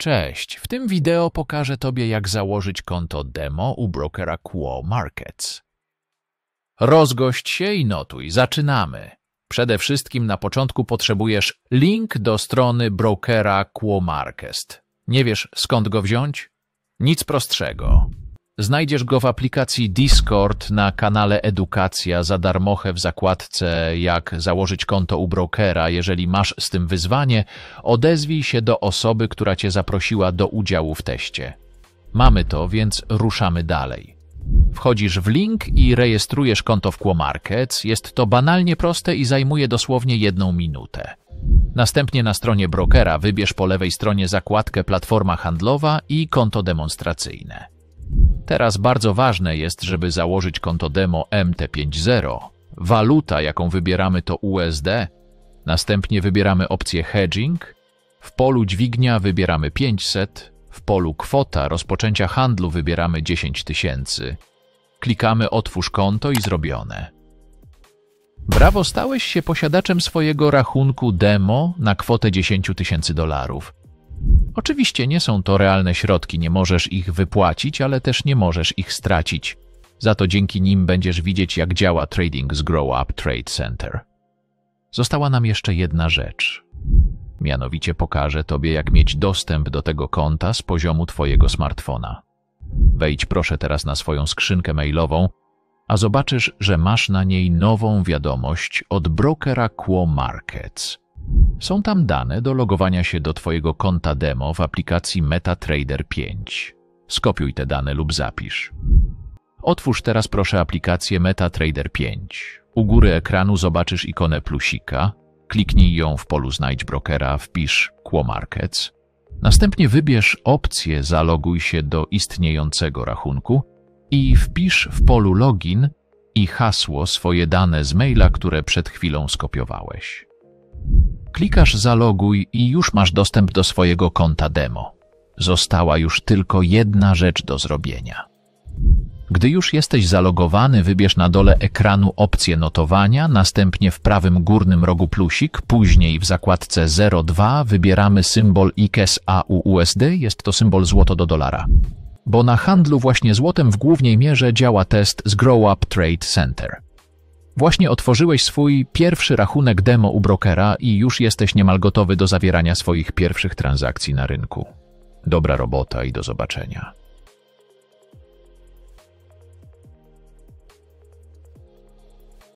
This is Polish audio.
Cześć, w tym wideo pokażę Tobie jak założyć konto demo u brokera Quo Markets. Rozgość się i notuj, zaczynamy. Przede wszystkim na początku potrzebujesz link do strony brokera Quo Markets. Nie wiesz skąd go wziąć? Nic prostszego. Znajdziesz go w aplikacji Discord na kanale Edukacja za darmoche w zakładce Jak założyć konto u brokera. Jeżeli masz z tym wyzwanie, odezwij się do osoby, która cię zaprosiła do udziału w teście. Mamy to, więc ruszamy dalej. Wchodzisz w link i rejestrujesz konto w Kłomarkec. Jest to banalnie proste i zajmuje dosłownie jedną minutę. Następnie na stronie brokera wybierz po lewej stronie zakładkę Platforma handlowa i konto demonstracyjne. Teraz bardzo ważne jest, żeby założyć konto demo MT50. Waluta, jaką wybieramy to USD. Następnie wybieramy opcję hedging. W polu dźwignia wybieramy 500. W polu kwota rozpoczęcia handlu wybieramy 10 tysięcy. Klikamy otwórz konto i zrobione. Brawo, stałeś się posiadaczem swojego rachunku demo na kwotę 10 tysięcy dolarów. Oczywiście nie są to realne środki, nie możesz ich wypłacić, ale też nie możesz ich stracić. Za to dzięki nim będziesz widzieć, jak działa trading z Grow Up Trade Center. Została nam jeszcze jedna rzecz. Mianowicie pokażę Tobie, jak mieć dostęp do tego konta z poziomu Twojego smartfona. Wejdź proszę teraz na swoją skrzynkę mailową, a zobaczysz, że masz na niej nową wiadomość od brokera Quo Markets. Są tam dane do logowania się do Twojego konta demo w aplikacji MetaTrader 5. Skopiuj te dane lub zapisz. Otwórz teraz proszę aplikację MetaTrader 5. U góry ekranu zobaczysz ikonę plusika. Kliknij ją w polu Znajdź brokera, wpisz QuoMarkets. Następnie wybierz opcję Zaloguj się do istniejącego rachunku i wpisz w polu Login i hasło swoje dane z maila, które przed chwilą skopiowałeś. Klikasz zaloguj i już masz dostęp do swojego konta demo. Została już tylko jedna rzecz do zrobienia. Gdy już jesteś zalogowany, wybierz na dole ekranu opcję notowania, następnie w prawym górnym rogu plusik, później w zakładce 02 wybieramy symbol IKES jest to symbol złoto do dolara. Bo na handlu właśnie złotem w głównej mierze działa test z Grow Up Trade Center. Właśnie otworzyłeś swój pierwszy rachunek demo u brokera i już jesteś niemal gotowy do zawierania swoich pierwszych transakcji na rynku. Dobra robota i do zobaczenia.